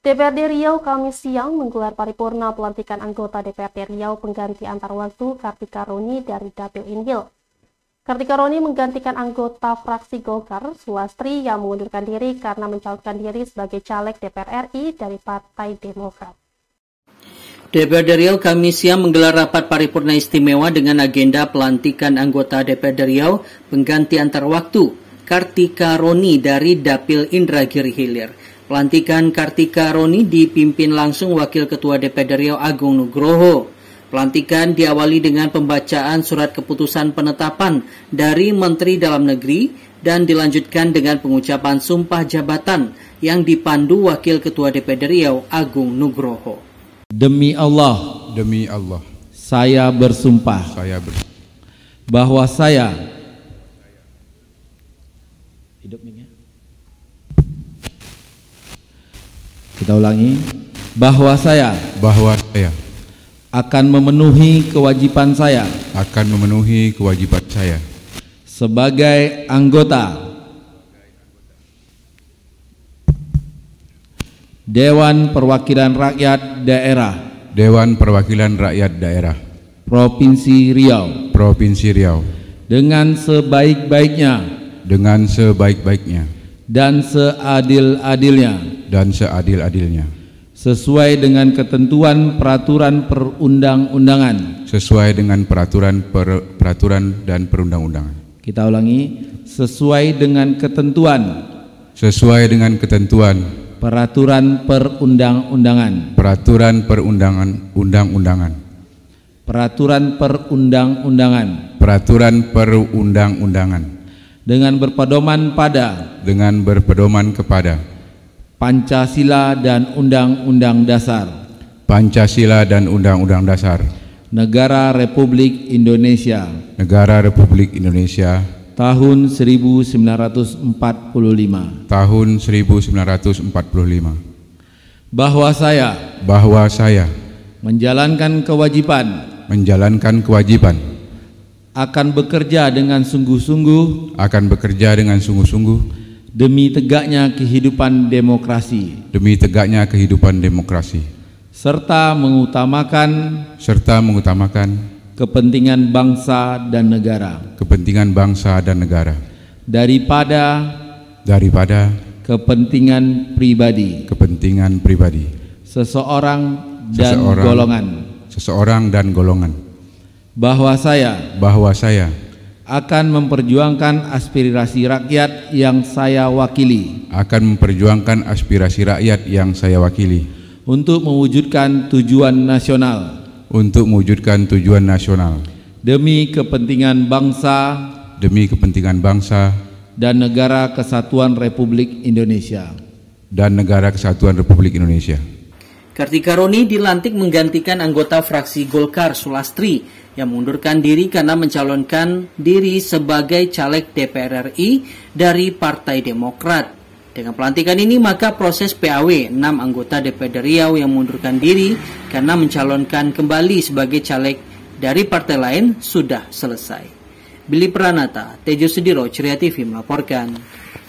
DPRD Riau Kamis siang menggelar paripurna pelantikan anggota DPRD Riau pengganti antar waktu Kartika Roni dari Dapil Inhil. Kartika Roni menggantikan anggota fraksi Golkar, Sulastri, yang mengundurkan diri karena mencalonkan diri sebagai caleg DPR RI dari Partai Demokrat. DPRD Riau Kamis siang menggelar rapat paripurna istimewa dengan agenda pelantikan anggota DPRD Riau pengganti antar waktu Kartika Roni dari Dapil Indragiri Hilir. Pelantikan Kartika Roni dipimpin langsung Wakil Ketua DPD Riau Agung Nugroho. Pelantikan diawali dengan pembacaan surat keputusan penetapan dari Menteri Dalam Negeri dan dilanjutkan dengan pengucapan sumpah jabatan yang dipandu Wakil Ketua DPD Riau Agung Nugroho. Demi Allah, demi Allah, saya bersumpah, saya bersumpah bahwa saya Hidup ini. Ya. Kita ulangi bahwa saya bahwa saya akan memenuhi kewajiban saya akan memenuhi kewajiban saya sebagai anggota Dewan Perwakilan Rakyat Daerah Dewan Perwakilan Rakyat Daerah Provinsi Riau Provinsi Riau dengan sebaik-baiknya dengan sebaik-baiknya dan seadil-adilnya dan seadil-adilnya sesuai dengan ketentuan peraturan perundang-undangan sesuai dengan peraturan per, peraturan dan perundang-undangan kita ulangi sesuai dengan ketentuan sesuai dengan ketentuan peraturan perundang-undangan peraturan perundangan undang-undangan peraturan perundang-undangan peraturan perundang-undangan dengan berpedoman pada dengan berpedoman kepada Pancasila dan Undang-Undang Dasar Pancasila dan Undang-Undang Dasar Negara Republik Indonesia Negara Republik Indonesia tahun 1945 tahun 1945 bahwa saya bahwa saya menjalankan kewajiban menjalankan kewajiban akan bekerja dengan sungguh-sungguh akan bekerja dengan sungguh-sungguh demi tegaknya kehidupan demokrasi demi tegaknya kehidupan demokrasi serta mengutamakan serta mengutamakan kepentingan bangsa dan negara kepentingan bangsa dan negara daripada daripada kepentingan pribadi kepentingan pribadi seseorang dan seseorang, golongan seseorang dan golongan bahwa saya bahwa saya akan memperjuangkan aspirasi rakyat yang saya wakili akan memperjuangkan aspirasi rakyat yang saya wakili untuk mewujudkan tujuan nasional untuk mewujudkan tujuan nasional demi kepentingan bangsa demi kepentingan bangsa dan negara kesatuan Republik Indonesia dan negara kesatuan Republik Indonesia Kartika Roni dilantik menggantikan anggota fraksi Golkar Sulastri yang mundurkan diri karena mencalonkan diri sebagai caleg DPR RI dari Partai Demokrat. Dengan pelantikan ini maka proses PAW 6 anggota DPD Riau yang mundurkan diri karena mencalonkan kembali sebagai caleg dari partai lain sudah selesai. Billy Pranata, Tejo Sudiro, Ceria TV melaporkan.